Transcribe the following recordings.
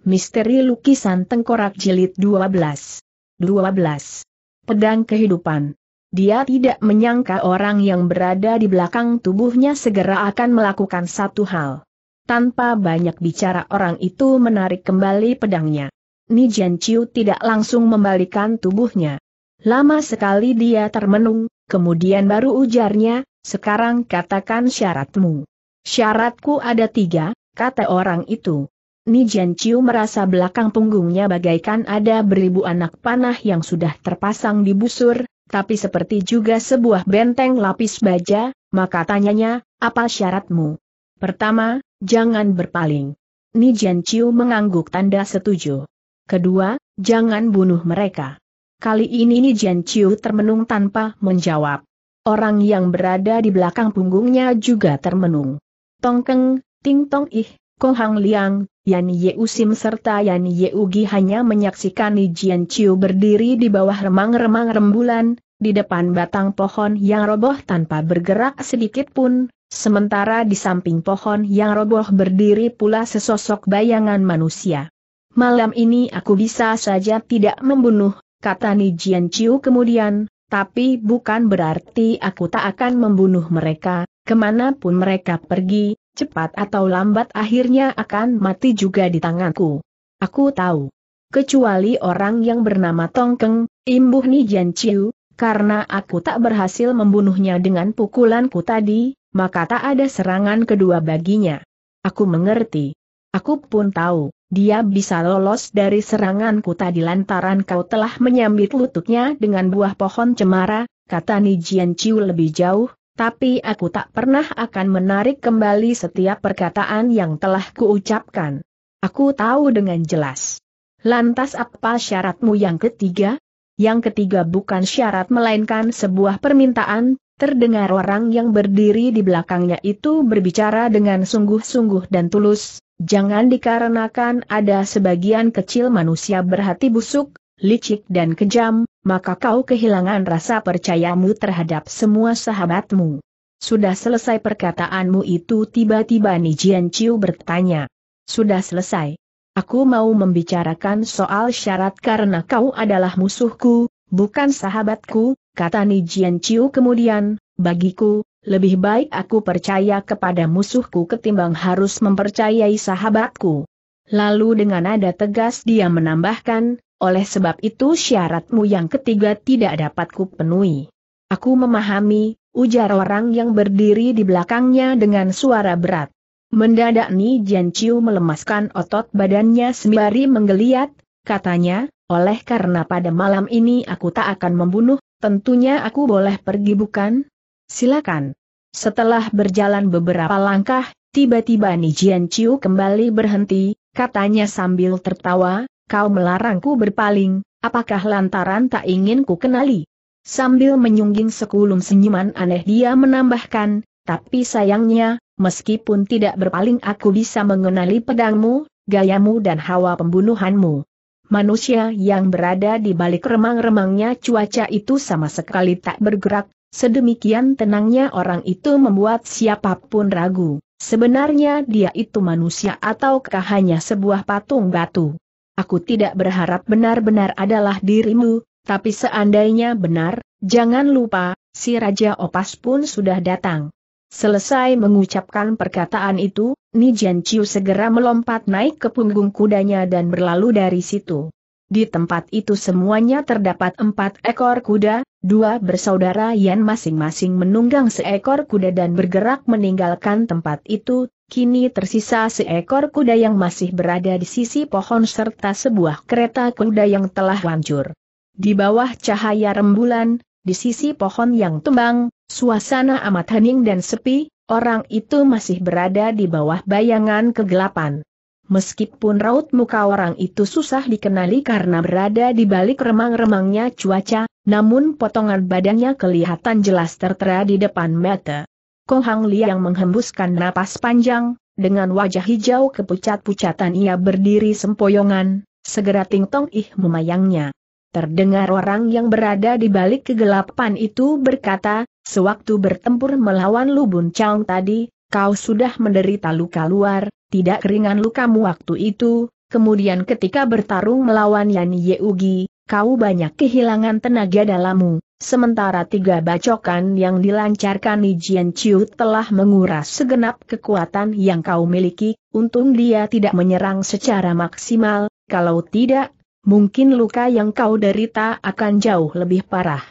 Misteri Lukisan Tengkorak Jilid 12 12. Pedang Kehidupan Dia tidak menyangka orang yang berada di belakang tubuhnya segera akan melakukan satu hal. Tanpa banyak bicara orang itu menarik kembali pedangnya. Nijian Chiu tidak langsung membalikan tubuhnya. Lama sekali dia termenung, kemudian baru ujarnya, sekarang katakan syaratmu. Syaratku ada tiga, kata orang itu. Nijian Chiu merasa belakang punggungnya bagaikan ada beribu anak panah yang sudah terpasang di busur, tapi seperti juga sebuah benteng lapis baja, maka tanyanya, apa syaratmu? Pertama, jangan berpaling. Nijian Chiu mengangguk tanda setuju. Kedua, jangan bunuh mereka. Kali ini Nijian Chiu termenung tanpa menjawab. Orang yang berada di belakang punggungnya juga termenung. Tongkeng, Ting Tong Ih, Kohang Liang, Yan Sim serta Yan Gi hanya menyaksikan Li Jian Chiu berdiri di bawah remang-remang rembulan, di depan batang pohon yang roboh tanpa bergerak sedikit pun, sementara di samping pohon yang roboh berdiri pula sesosok bayangan manusia. Malam ini aku bisa saja tidak membunuh, kata Li Jian Chiu kemudian, tapi bukan berarti aku tak akan membunuh mereka, kemanapun mereka pergi, cepat atau lambat akhirnya akan mati juga di tanganku. Aku tahu. Kecuali orang yang bernama Tongkeng, imbuh Ni Jian Chiu, karena aku tak berhasil membunuhnya dengan pukulanku tadi, maka tak ada serangan kedua baginya. Aku mengerti. Aku pun tahu, dia bisa lolos dari seranganku tadi lantaran kau telah menyambit lututnya dengan buah pohon cemara, kata Ni Jian Chiu lebih jauh, tapi aku tak pernah akan menarik kembali setiap perkataan yang telah kuucapkan. Aku tahu dengan jelas. Lantas apa syaratmu yang ketiga? Yang ketiga bukan syarat melainkan sebuah permintaan, terdengar orang yang berdiri di belakangnya itu berbicara dengan sungguh-sungguh dan tulus, jangan dikarenakan ada sebagian kecil manusia berhati busuk, licik dan kejam, maka kau kehilangan rasa percayamu terhadap semua sahabatmu. Sudah selesai perkataanmu itu tiba-tiba Nijian Chiu bertanya. Sudah selesai. Aku mau membicarakan soal syarat karena kau adalah musuhku, bukan sahabatku, kata Nijian Chiu kemudian, bagiku, lebih baik aku percaya kepada musuhku ketimbang harus mempercayai sahabatku. Lalu dengan nada tegas dia menambahkan, oleh sebab itu syaratmu yang ketiga tidak dapat kupenuhi. Aku memahami, ujar orang yang berdiri di belakangnya dengan suara berat. Mendadak Ni Jian Chiu melemaskan otot badannya sembari menggeliat, katanya, oleh karena pada malam ini aku tak akan membunuh, tentunya aku boleh pergi bukan? Silakan. Setelah berjalan beberapa langkah, tiba-tiba Ni Jian Chiu kembali berhenti, katanya sambil tertawa, kau melarangku berpaling, apakah lantaran tak ingin ku kenali? Sambil menyungging sekulum senyuman aneh dia menambahkan, tapi sayangnya, meskipun tidak berpaling aku bisa mengenali pedangmu, gayamu dan hawa pembunuhanmu. Manusia yang berada di balik remang-remangnya cuaca itu sama sekali tak bergerak, sedemikian tenangnya orang itu membuat siapapun ragu. Sebenarnya dia itu manusia ataukah hanya sebuah patung batu? aku tidak berharap benar-benar adalah dirimu, tapi seandainya benar, jangan lupa, si Raja Opas pun sudah datang. Selesai mengucapkan perkataan itu, Nijian Chiu segera melompat naik ke punggung kudanya dan berlalu dari situ. Di tempat itu semuanya terdapat empat ekor kuda, dua bersaudara yang masing-masing menunggang seekor kuda dan bergerak meninggalkan tempat itu, Kini tersisa seekor kuda yang masih berada di sisi pohon serta sebuah kereta kuda yang telah hancur. Di bawah cahaya rembulan, di sisi pohon yang tumbang, suasana amat hening dan sepi, orang itu masih berada di bawah bayangan kegelapan. Meskipun raut muka orang itu susah dikenali karena berada di balik remang-remangnya cuaca, namun potongan badannya kelihatan jelas tertera di depan mata. Kohang Hang Liang menghembuskan napas panjang, dengan wajah hijau kepucat-pucatan ia berdiri sempoyongan, segera Ting Tong Ih memayangnya. Terdengar orang yang berada di balik kegelapan itu berkata, sewaktu bertempur melawan Lubun Chang tadi, kau sudah menderita luka luar, tidak ringan lukamu waktu itu, kemudian ketika bertarung melawan Yan Yeugi, kau banyak kehilangan tenaga dalammu, sementara tiga bacokan yang dilancarkan Nijian Chiu telah menguras segenap kekuatan yang kau miliki, untung dia tidak menyerang secara maksimal, kalau tidak, mungkin luka yang kau derita akan jauh lebih parah.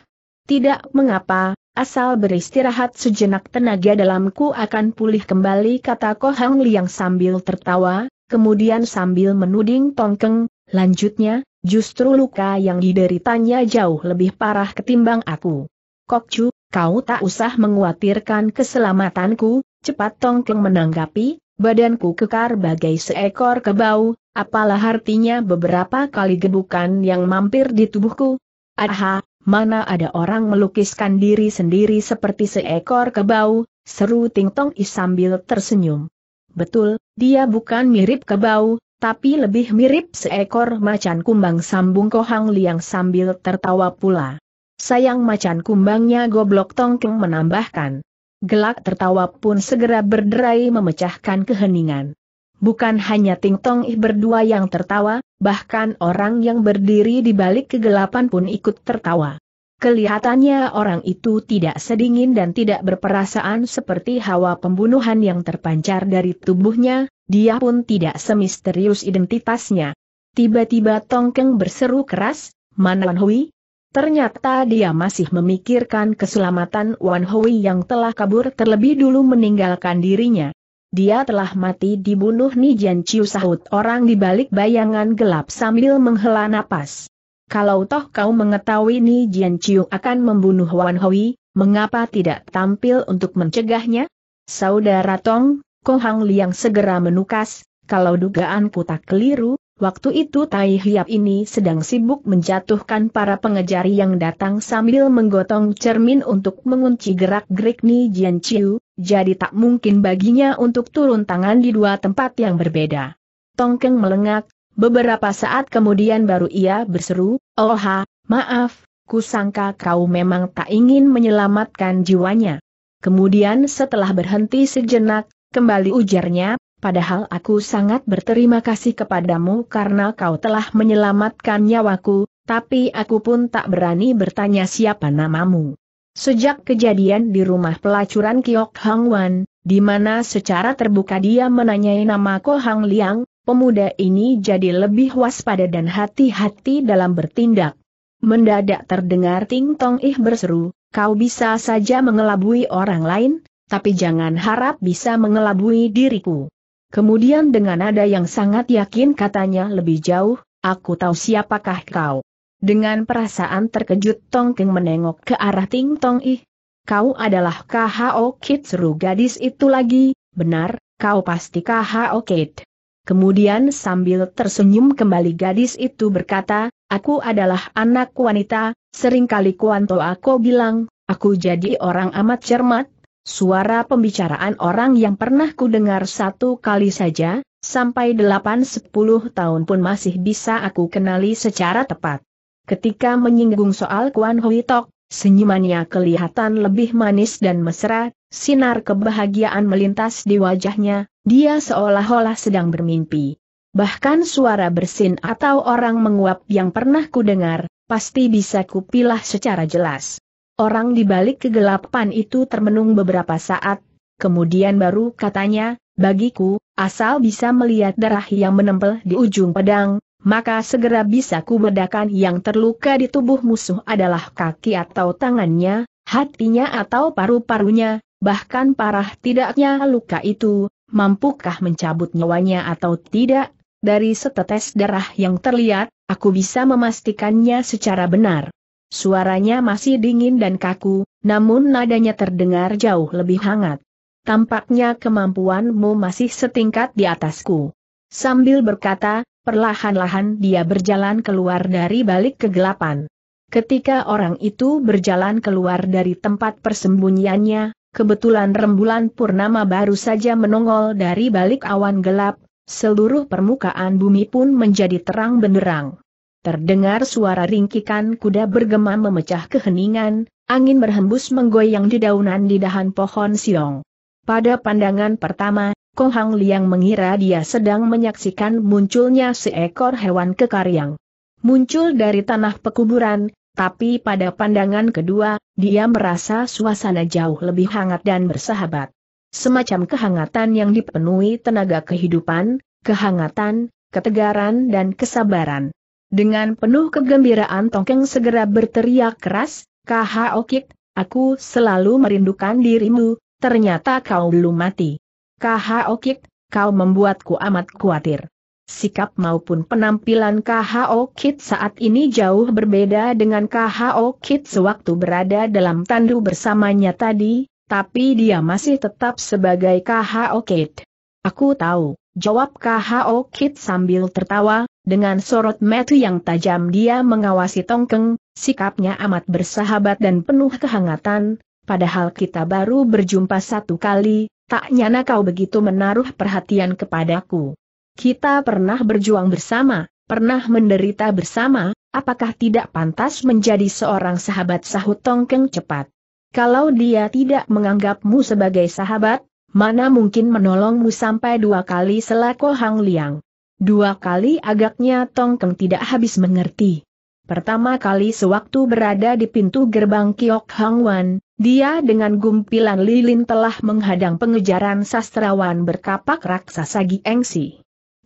Tidak mengapa, asal beristirahat sejenak tenaga dalamku akan pulih kembali kata Kohang Liang sambil tertawa, kemudian sambil menuding Tongkeng, Lanjutnya, justru luka yang dideritanya jauh lebih parah ketimbang aku. Kok Kokcu, kau tak usah menguatirkan keselamatanku, cepat Tongkeng menanggapi, badanku kekar bagai seekor kebau, apalah artinya beberapa kali gebukan yang mampir di tubuhku. Aha, mana ada orang melukiskan diri sendiri seperti seekor kebau, seru Ting Tong Is sambil tersenyum. Betul, dia bukan mirip kebau, tapi lebih mirip seekor macan kumbang sambung Kohang Liang sambil tertawa pula. Sayang macan kumbangnya goblok Tongkeng menambahkan. Gelak tertawa pun segera berderai memecahkan keheningan. Bukan hanya Ting Tong Ih berdua yang tertawa, bahkan orang yang berdiri di balik kegelapan pun ikut tertawa. Kelihatannya orang itu tidak sedingin dan tidak berperasaan seperti hawa pembunuhan yang terpancar dari tubuhnya, dia pun tidak semisterius identitasnya. Tiba-tiba Tongkeng berseru keras, Wan Hui? Ternyata dia masih memikirkan keselamatan Wan Hui yang telah kabur terlebih dulu meninggalkan dirinya. Dia telah mati dibunuh Nijian Ciu sahut orang di balik bayangan gelap sambil menghela napas. Kalau toh kau mengetahui Ni Jian Chiu akan membunuh Wan Hui, mengapa tidak tampil untuk mencegahnya? Saudara Tong, Kohang Liang segera menukas, kalau dugaanku tak keliru, waktu itu Tai Hiap ini sedang sibuk menjatuhkan para pengejar yang datang sambil menggotong cermin untuk mengunci gerak-gerik Ni Jian Chiu, jadi tak mungkin baginya untuk turun tangan di dua tempat yang berbeda. Tongkeng melengak, Beberapa saat kemudian baru ia berseru, Oha, maaf, kusangka kau memang tak ingin menyelamatkan jiwanya. Kemudian setelah berhenti sejenak, kembali ujarnya, padahal aku sangat berterima kasih kepadamu karena kau telah menyelamatkan nyawaku, tapi aku pun tak berani bertanya siapa namamu. Sejak kejadian di rumah pelacuran Kiok Hang Wan, di mana secara terbuka dia menanyai nama Ko Hang Liang, pemuda ini jadi lebih waspada dan hati-hati dalam bertindak. Mendadak terdengar Ting Tong Ih berseru, kau bisa saja mengelabui orang lain, tapi jangan harap bisa mengelabui diriku. Kemudian dengan nada yang sangat yakin katanya lebih jauh, aku tahu siapakah kau. Dengan perasaan terkejut Tong keng menengok ke arah Ting Tong Ih. Kau adalah KHO Kid seru gadis itu lagi, benar, kau pasti KHO Kid. Kemudian sambil tersenyum kembali gadis itu berkata, aku adalah anak wanita, seringkali Kuanto aku bilang, aku jadi orang amat cermat, suara pembicaraan orang yang pernah ku dengar satu kali saja, sampai delapan sepuluh tahun pun masih bisa aku kenali secara tepat. Ketika menyinggung soal Kuan Hui Tok, senyumannya kelihatan lebih manis dan mesra, sinar kebahagiaan melintas di wajahnya, dia seolah-olah sedang bermimpi. Bahkan suara bersin atau orang menguap yang pernah kudengar, pasti bisa kupilah secara jelas. Orang di balik kegelapan itu termenung beberapa saat, kemudian baru katanya, bagiku, asal bisa melihat darah yang menempel di ujung pedang, maka segera bisa kubedakan yang terluka di tubuh musuh adalah kaki atau tangannya, hatinya atau paru-parunya, bahkan parah tidaknya luka itu, mampukah mencabut nyawanya atau tidak, dari setetes darah yang terlihat, aku bisa memastikannya secara benar. Suaranya masih dingin dan kaku, namun nadanya terdengar jauh lebih hangat. Tampaknya kemampuanmu masih setingkat di atasku. Sambil berkata, perlahan-lahan dia berjalan keluar dari balik kegelapan. Ketika orang itu berjalan keluar dari tempat persembunyiannya, Kebetulan rembulan purnama baru saja menongol dari balik awan gelap, seluruh permukaan bumi pun menjadi terang benderang. Terdengar suara ringkikan kuda bergema memecah keheningan, angin berhembus menggoyang dedaunan di dahan pohon siong. Pada pandangan pertama, Kohang Liang mengira dia sedang menyaksikan munculnya seekor hewan kekar yang muncul dari tanah pekuburan, tapi pada pandangan kedua, dia merasa suasana jauh lebih hangat dan bersahabat. Semacam kehangatan yang dipenuhi tenaga kehidupan, kehangatan, ketegaran dan kesabaran. Dengan penuh kegembiraan Tongkeng segera berteriak keras, KH Okik, aku selalu merindukan dirimu, ternyata kau belum mati. KH Okik, kau membuatku amat khawatir sikap maupun penampilan KHO Kit saat ini jauh berbeda dengan KHO Kit sewaktu berada dalam tandu bersamanya tadi, tapi dia masih tetap sebagai KHO Kit. Aku tahu, jawab KHO Kit sambil tertawa, dengan sorot metu yang tajam dia mengawasi Tongkeng, sikapnya amat bersahabat dan penuh kehangatan, padahal kita baru berjumpa satu kali, tak nyana kau begitu menaruh perhatian kepadaku. Kita pernah berjuang bersama, pernah menderita bersama, apakah tidak pantas menjadi seorang sahabat sahut Tongkeng cepat? Kalau dia tidak menganggapmu sebagai sahabat, mana mungkin menolongmu sampai dua kali selaku Hang Liang. Dua kali agaknya Tongkeng tidak habis mengerti. Pertama kali sewaktu berada di pintu gerbang Kiok Hang Wan, dia dengan gumpilan lilin telah menghadang pengejaran sastrawan berkapak raksasa Gi Giengsi.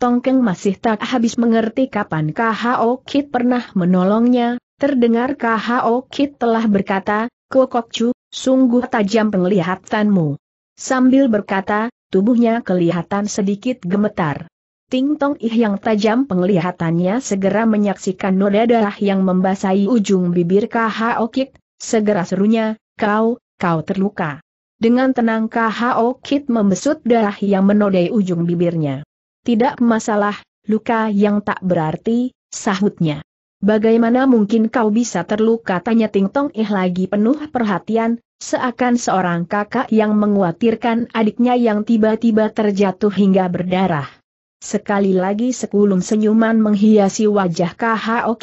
Tongkeng masih tak habis mengerti kapan KHO Kit pernah menolongnya, terdengar KHO Kit telah berkata, Chu, sungguh tajam penglihatanmu. Sambil berkata, tubuhnya kelihatan sedikit gemetar. Ting Tong Ih yang tajam penglihatannya segera menyaksikan noda darah yang membasahi ujung bibir KHO Kit, segera serunya, kau, kau terluka. Dengan tenang KHO Kit membesut darah yang menodai ujung bibirnya. Tidak masalah, luka yang tak berarti, sahutnya. Bagaimana mungkin kau bisa terluka tanya Ting Tong Ih eh, lagi penuh perhatian, seakan seorang kakak yang menguatirkan adiknya yang tiba-tiba terjatuh hingga berdarah. Sekali lagi sekulum senyuman menghiasi wajah K.H.O.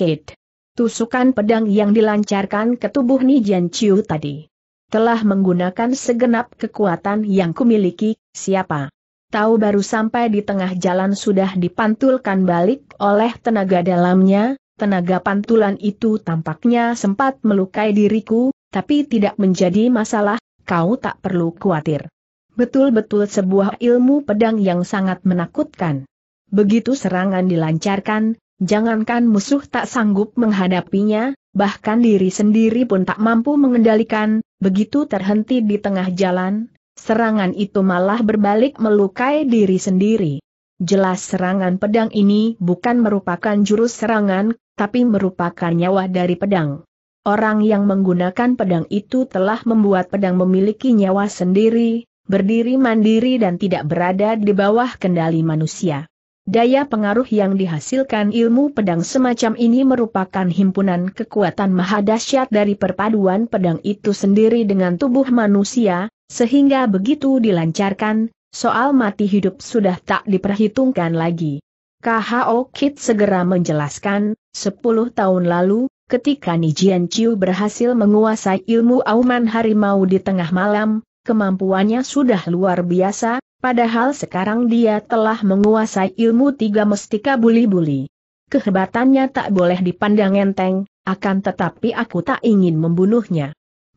Tusukan pedang yang dilancarkan ke tubuh Nijian Chiu tadi. Telah menggunakan segenap kekuatan yang kumiliki, siapa tahu baru sampai di tengah jalan sudah dipantulkan balik oleh tenaga dalamnya, tenaga pantulan itu tampaknya sempat melukai diriku, tapi tidak menjadi masalah, kau tak perlu khawatir. Betul-betul sebuah ilmu pedang yang sangat menakutkan. Begitu serangan dilancarkan, jangankan musuh tak sanggup menghadapinya, bahkan diri sendiri pun tak mampu mengendalikan, begitu terhenti di tengah jalan, Serangan itu malah berbalik melukai diri sendiri. Jelas serangan pedang ini bukan merupakan jurus serangan, tapi merupakan nyawa dari pedang. Orang yang menggunakan pedang itu telah membuat pedang memiliki nyawa sendiri, berdiri mandiri dan tidak berada di bawah kendali manusia. Daya pengaruh yang dihasilkan ilmu pedang semacam ini merupakan himpunan kekuatan mahadasyat dari perpaduan pedang itu sendiri dengan tubuh manusia, sehingga begitu dilancarkan, soal mati hidup sudah tak diperhitungkan lagi. KHO Kit segera menjelaskan, 10 tahun lalu, ketika Nijian Chiu berhasil menguasai ilmu auman harimau di tengah malam, kemampuannya sudah luar biasa, padahal sekarang dia telah menguasai ilmu tiga mestika buli-buli. Kehebatannya tak boleh dipandang enteng, akan tetapi aku tak ingin membunuhnya.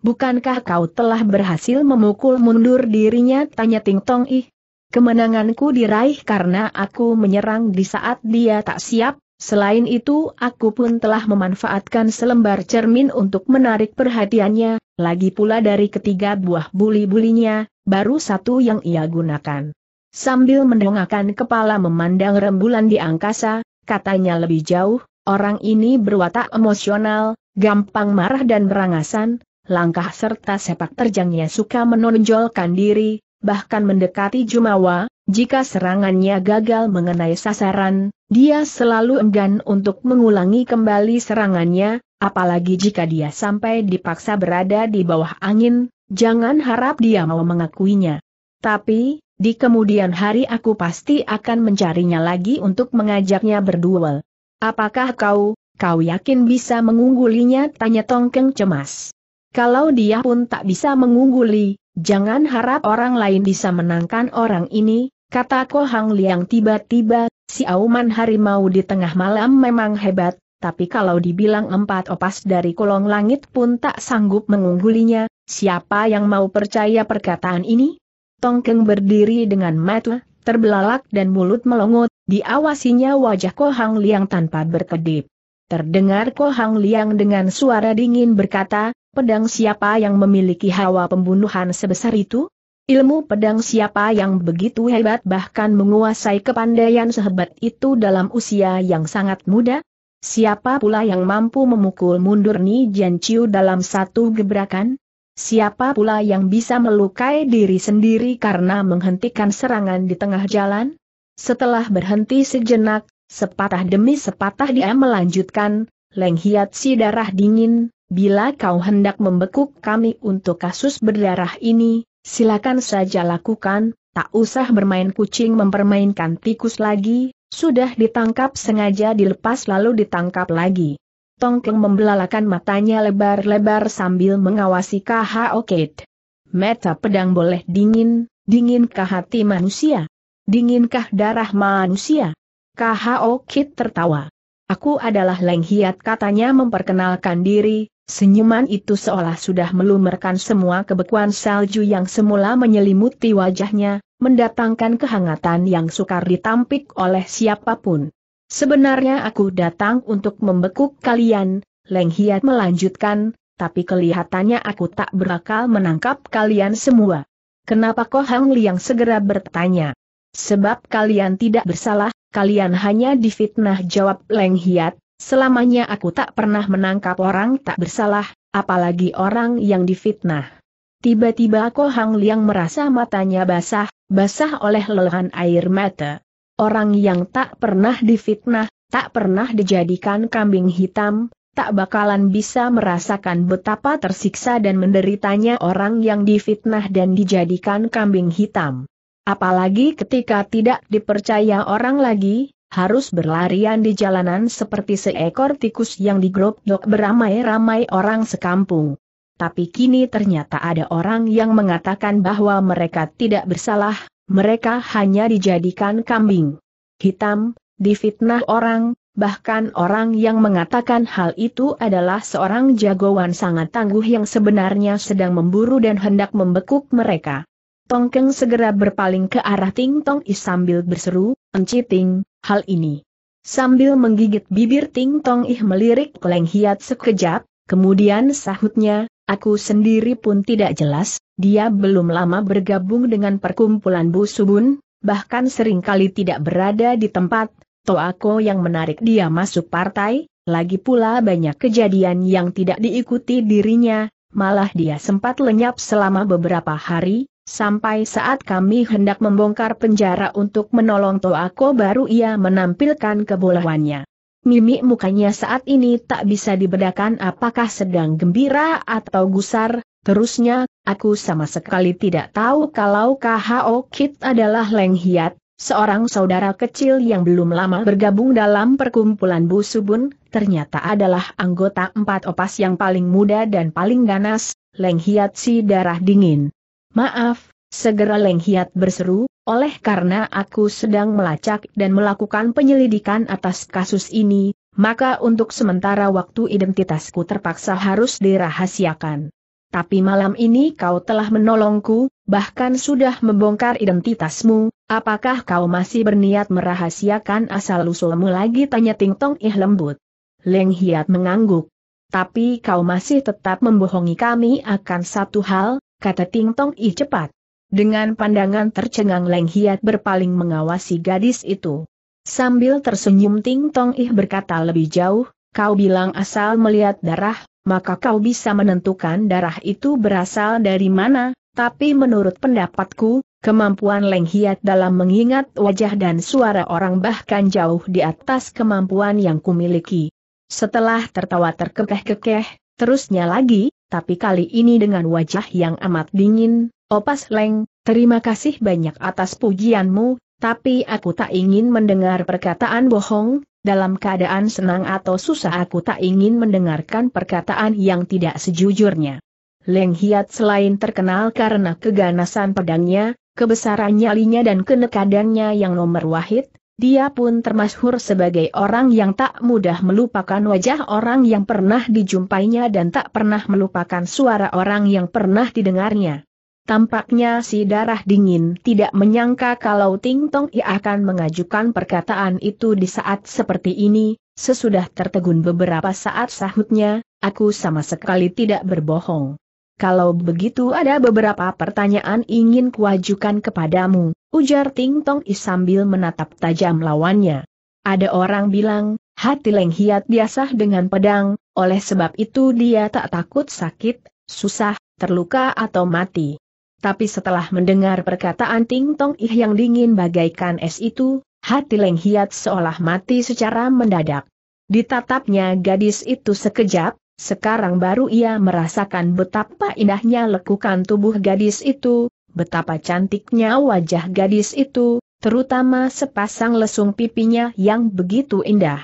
Bukankah kau telah berhasil memukul mundur dirinya? Tanya Ting Tong Ih. Kemenanganku diraih karena aku menyerang di saat dia tak siap, selain itu aku pun telah memanfaatkan selembar cermin untuk menarik perhatiannya, lagi pula dari ketiga buah buli-bulinya, baru satu yang ia gunakan. Sambil mendongakkan kepala memandang rembulan di angkasa, katanya lebih jauh, orang ini berwatak emosional, gampang marah dan berangasan, langkah serta sepak terjangnya suka menonjolkan diri, bahkan mendekati Jumawa, jika serangannya gagal mengenai sasaran, dia selalu enggan untuk mengulangi kembali serangannya, apalagi jika dia sampai dipaksa berada di bawah angin, jangan harap dia mau mengakuinya. Tapi, di kemudian hari aku pasti akan mencarinya lagi untuk mengajaknya berduel. Apakah kau, kau yakin bisa mengunggulinya? Tanya Tongkeng cemas. Kalau dia pun tak bisa mengungguli, jangan harap orang lain bisa menangkan orang ini, kata Ko Hang Liang tiba-tiba, si auman harimau di tengah malam memang hebat, tapi kalau dibilang empat opas dari kolong langit pun tak sanggup mengunggulinya, siapa yang mau percaya perkataan ini? Tongkeng berdiri dengan mata, terbelalak dan mulut melongot, diawasinya wajah Ko Hang Liang tanpa berkedip. Terdengar Ko Hang Liang dengan suara dingin berkata, Pedang siapa yang memiliki hawa pembunuhan sebesar itu? Ilmu pedang siapa yang begitu hebat bahkan menguasai kepandaian sehebat itu dalam usia yang sangat muda? Siapa pula yang mampu memukul mundur Ni Chiu dalam satu gebrakan? Siapa pula yang bisa melukai diri sendiri karena menghentikan serangan di tengah jalan? Setelah berhenti sejenak, sepatah demi sepatah dia melanjutkan, Leng Hiat si darah dingin, Bila kau hendak membekuk kami untuk kasus berdarah ini, silakan saja lakukan, tak usah bermain kucing mempermainkan tikus lagi, sudah ditangkap sengaja dilepas lalu ditangkap lagi. Tongkeng membelalakan matanya lebar-lebar sambil mengawasi KH Oket. Meta pedang boleh dingin, dinginkah hati manusia? Dinginkah darah manusia? KHO Kit tertawa. Aku adalah Leng Hiat katanya memperkenalkan diri, Senyuman itu seolah sudah melumerkan semua kebekuan salju yang semula menyelimuti wajahnya, mendatangkan kehangatan yang sukar ditampik oleh siapapun. Sebenarnya aku datang untuk membekuk kalian, Leng Hiat melanjutkan, tapi kelihatannya aku tak berakal menangkap kalian semua. Kenapa Ko Hang Liang segera bertanya? Sebab kalian tidak bersalah, kalian hanya difitnah jawab Leng Hiat, Selamanya aku tak pernah menangkap orang tak bersalah, apalagi orang yang difitnah. Tiba-tiba Ko Hang Liang merasa matanya basah, basah oleh lelehan air mata. Orang yang tak pernah difitnah, tak pernah dijadikan kambing hitam, tak bakalan bisa merasakan betapa tersiksa dan menderitanya orang yang difitnah dan dijadikan kambing hitam. Apalagi ketika tidak dipercaya orang lagi, harus berlarian di jalanan seperti seekor tikus yang diglobdok beramai-ramai orang sekampung. Tapi kini ternyata ada orang yang mengatakan bahwa mereka tidak bersalah, mereka hanya dijadikan kambing hitam, difitnah orang, bahkan orang yang mengatakan hal itu adalah seorang jagoan sangat tangguh yang sebenarnya sedang memburu dan hendak membekuk mereka. Tongkeng segera berpaling ke arah Ting Tong I sambil berseru, Enciting, hal ini. Sambil menggigit bibir Ting Tong Ih melirik Leng Hiat sekejap, kemudian sahutnya, aku sendiri pun tidak jelas, dia belum lama bergabung dengan perkumpulan Bu Subun, bahkan seringkali tidak berada di tempat, Toako yang menarik dia masuk partai, lagi pula banyak kejadian yang tidak diikuti dirinya, malah dia sempat lenyap selama beberapa hari, Sampai saat kami hendak membongkar penjara untuk menolong Toako baru ia menampilkan kebolehannya. Mimik mukanya saat ini tak bisa dibedakan apakah sedang gembira atau gusar, terusnya, aku sama sekali tidak tahu kalau KHO Kit adalah Leng Hiat, seorang saudara kecil yang belum lama bergabung dalam perkumpulan Busubun, ternyata adalah anggota empat opas yang paling muda dan paling ganas, Leng Hiat si darah dingin. Maaf, segera Leng Hiat berseru, oleh karena aku sedang melacak dan melakukan penyelidikan atas kasus ini, maka untuk sementara waktu identitasku terpaksa harus dirahasiakan. Tapi malam ini kau telah menolongku, bahkan sudah membongkar identitasmu, apakah kau masih berniat merahasiakan asal-usulmu lagi tanya Ting Tong Ih lembut. Leng Hiat mengangguk. Tapi kau masih tetap membohongi kami akan satu hal, kata Ting Tong I cepat. Dengan pandangan tercengang Leng Hiat berpaling mengawasi gadis itu. Sambil tersenyum Ting Tong Ih berkata lebih jauh, kau bilang asal melihat darah, maka kau bisa menentukan darah itu berasal dari mana, tapi menurut pendapatku, kemampuan Leng Hiat dalam mengingat wajah dan suara orang bahkan jauh di atas kemampuan yang kumiliki. Setelah tertawa terkekeh-kekeh, terusnya lagi, tapi kali ini dengan wajah yang amat dingin, Opas Leng, terima kasih banyak atas pujianmu, tapi aku tak ingin mendengar perkataan bohong, dalam keadaan senang atau susah aku tak ingin mendengarkan perkataan yang tidak sejujurnya. Leng Hiat selain terkenal karena keganasan pedangnya, kebesaran nyalinya dan kenekadannya yang nomor wahid, dia pun termasyhur sebagai orang yang tak mudah melupakan wajah orang yang pernah dijumpainya dan tak pernah melupakan suara orang yang pernah didengarnya. Tampaknya si darah dingin tidak menyangka kalau Ting Tong ia akan mengajukan perkataan itu di saat seperti ini, sesudah tertegun beberapa saat sahutnya, aku sama sekali tidak berbohong. Kalau begitu ada beberapa pertanyaan ingin kuajukan kepadamu, ujar Ting Tong Is sambil menatap tajam lawannya. Ada orang bilang, hati Leng Hiat biasa dengan pedang, oleh sebab itu dia tak takut sakit, susah, terluka atau mati. Tapi setelah mendengar perkataan Ting Tong Ih yang dingin bagaikan es itu, hati Leng Hiat seolah mati secara mendadak. Ditatapnya gadis itu sekejap, sekarang baru ia merasakan betapa indahnya lekukan tubuh gadis itu, Betapa cantiknya wajah gadis itu, terutama sepasang lesung pipinya yang begitu indah.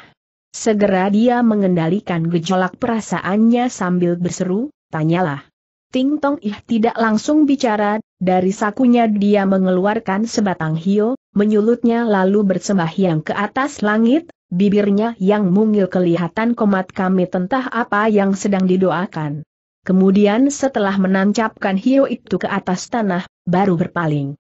Segera dia mengendalikan gejolak perasaannya sambil berseru, tanyalah. Ting Tong Ih tidak langsung bicara, dari sakunya dia mengeluarkan sebatang hio, menyulutnya lalu yang ke atas langit, bibirnya yang mungil kelihatan komat kami tentang apa yang sedang didoakan. Kemudian setelah menancapkan hiu itu ke atas tanah, baru berpaling.